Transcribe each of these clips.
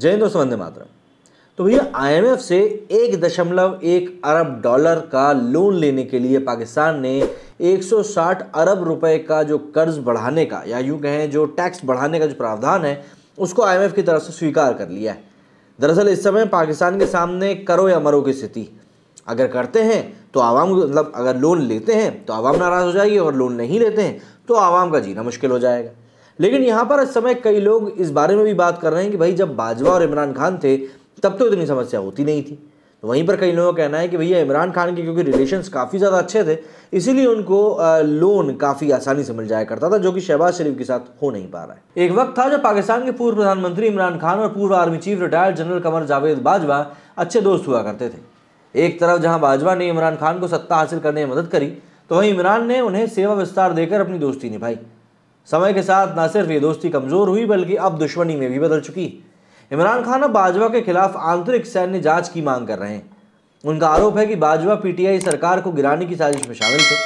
जय दोस्तों वंदे मातरम तो भैया आईएमएफ से एक दशमलव एक अरब डॉलर का लोन लेने के लिए पाकिस्तान ने 160 अरब रुपए का जो कर्ज बढ़ाने का या यूँ कहें जो टैक्स बढ़ाने का जो प्रावधान है उसको आईएमएफ की तरफ से स्वीकार कर लिया है दरअसल इस समय पाकिस्तान के सामने करो या मरो की स्थिति अगर करते हैं तो आवाम मतलब अगर लोन लेते हैं तो आवाम नाराज़ हो जाएगी और लोन नहीं लेते हैं तो आवाम का जीना मुश्किल हो जाएगा लेकिन यहाँ पर इस समय कई लोग इस बारे में भी बात कर रहे हैं कि भाई जब बाजवा और इमरान खान थे तब तो इतनी समस्या होती नहीं थी तो वहीं पर कई लोगों का कहना है कि भैया इमरान खान के क्योंकि रिलेशंस काफ़ी ज़्यादा अच्छे थे इसीलिए उनको लोन काफ़ी आसानी से मिल जाया करता था जो कि शहबाज शरीफ के साथ हो नहीं पा रहा है एक वक्त था जब पाकिस्तान के पूर्व प्रधानमंत्री इमरान खान और पूर्व army chief retired general Qamar Javed Bajwa अच्छे दोस्त हुआ करते थे एक तरफ जहाँ बाजवा ने इमरान खान को सत्ता हासिल करने में मदद करी तो वहीं इमरान ने उन्हें सेवा विस्तार देकर अपनी दोस्ती निभाई समय के साथ न सिर्फ ये दोस्ती कमज़ोर हुई बल्कि अब दुश्मनी में भी बदल चुकी इमरान खान अब बाजवा के खिलाफ आंतरिक सैन्य जांच की मांग कर रहे हैं उनका आरोप है कि बाजवा पीटीआई सरकार को गिराने की साजिश में शामिल थे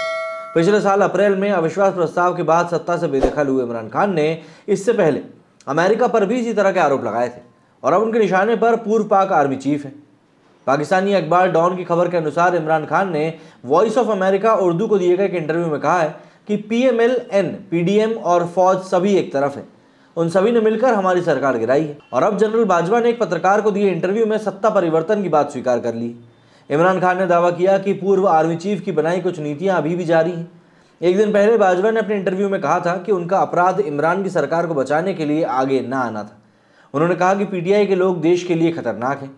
पिछले साल अप्रैल में अविश्वास प्रस्ताव के बाद सत्ता से बेदखल हुए इमरान खान ने इससे पहले अमेरिका पर भी इसी तरह के आरोप लगाए थे और अब उनके निशाने पर पूर्व पाक आर्मी चीफ हैं पाकिस्तानी अखबार डॉन की खबर के अनुसार इमरान खान ने वॉइस ऑफ अमेरिका उर्दू को दिए गए एक इंटरव्यू में कहा है कि P M L N P D M और फौज सभी एक तरफ है उन सभी ने मिलकर हमारी सरकार गिराई है और अब जनरल बाजवा ने एक पत्रकार को दिए इंटरव्यू में सत्ता परिवर्तन की बात स्वीकार कर ली इमरान खान ने दावा किया कि पूर्व आर्मी चीफ की बनाई कुछ नीतियां अभी भी जारी हैं एक दिन पहले बाजवा ने अपने इंटरव्यू में कहा था कि उनका अपराध इमरान की सरकार को बचाने के लिए आगे न आना था उन्होंने कहा कि पीटीआई के लोग देश के लिए खतरनाक हैं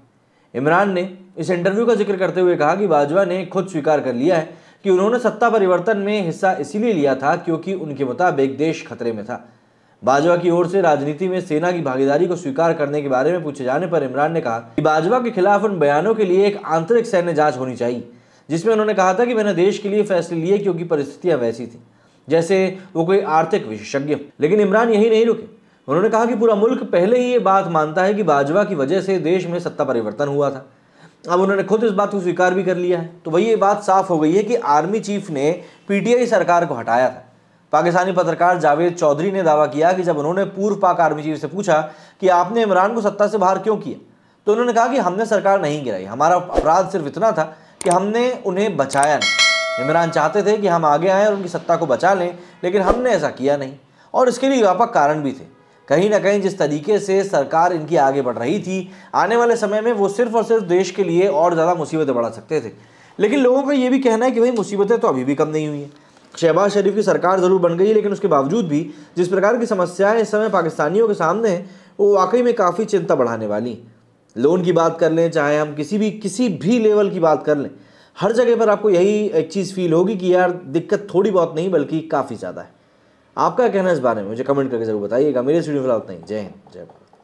इमरान ने इस इंटरव्यू का जिक्र करते हुए कहा कि बाजवा ने खुद स्वीकार कर लिया है कि उन्होंने सत्ता परिवर्तन में हिस्सा इसीलिए लिया था क्योंकि उनके मुताबिक देश खतरे में था बाजवा की ओर से राजनीति में सेना की भागीदारी को स्वीकार करने के बारे में पूछे जाने पर इमरान ने कहा कि बाजवा के खिलाफ उन बयानों के लिए एक आंतरिक सैन्य जांच होनी चाहिए जिसमें उन्होंने कहा था कि मैंने देश के लिए फैसले लिए क्योंकि परिस्थितियां वैसी थी जैसे वो कोई आर्थिक विशेषज्ञ लेकिन इमरान यही नहीं रुके उन्होंने कहा कि पूरा मुल्क पहले ही ये बात मानता है कि बाजवा की वजह से देश में सत्ता परिवर्तन हुआ था अब उन्होंने खुद इस बात को स्वीकार भी कर लिया है तो वही ये बात साफ हो गई है कि आर्मी चीफ ने पीटीआई सरकार को हटाया था पाकिस्तानी पत्रकार जावेद चौधरी ने दावा किया कि जब उन्होंने पूर्व पाक आर्मी चीफ से पूछा कि आपने इमरान को सत्ता से बाहर क्यों किया तो उन्होंने कहा कि हमने सरकार नहीं गिराई हमारा अपराध सिर्फ इतना था कि हमने उन्हें बचाया नहीं इमरान चाहते थे कि हम आगे आएँ और उनकी सत्ता को बचा लें लेकिन हमने ऐसा किया नहीं और इसके लिए व्यापक कारण भी थे कहीं ना कहीं जिस तरीके से सरकार इनकी आगे बढ़ रही थी आने वाले समय में वो सिर्फ और सिर्फ देश के लिए और ज़्यादा मुसीबतें बढ़ा सकते थे लेकिन लोगों का ये भी कहना है कि भाई मुसीबतें तो अभी भी कम नहीं हुई हैं शहबाज शरीफ की सरकार ज़रूर बन गई लेकिन उसके बावजूद भी जिस प्रकार की समस्याएं इस समय पाकिस्तानियों के सामने हैं वो वाकई में काफ़ी चिंता बढ़ाने वाली लोन की बात कर लें चाहे हम किसी भी किसी भी लेवल की बात कर लें हर जगह पर आपको यही एक चीज़ फील होगी कि यार दिक्कत थोड़ी बहुत नहीं बल्कि काफ़ी ज़्यादा है आपका कहना इस बारे में मुझे कमेंट करके जरूर बताइएगा मेरे स्टूडियो फिलहाल उतना ही जय हिंद जय भारत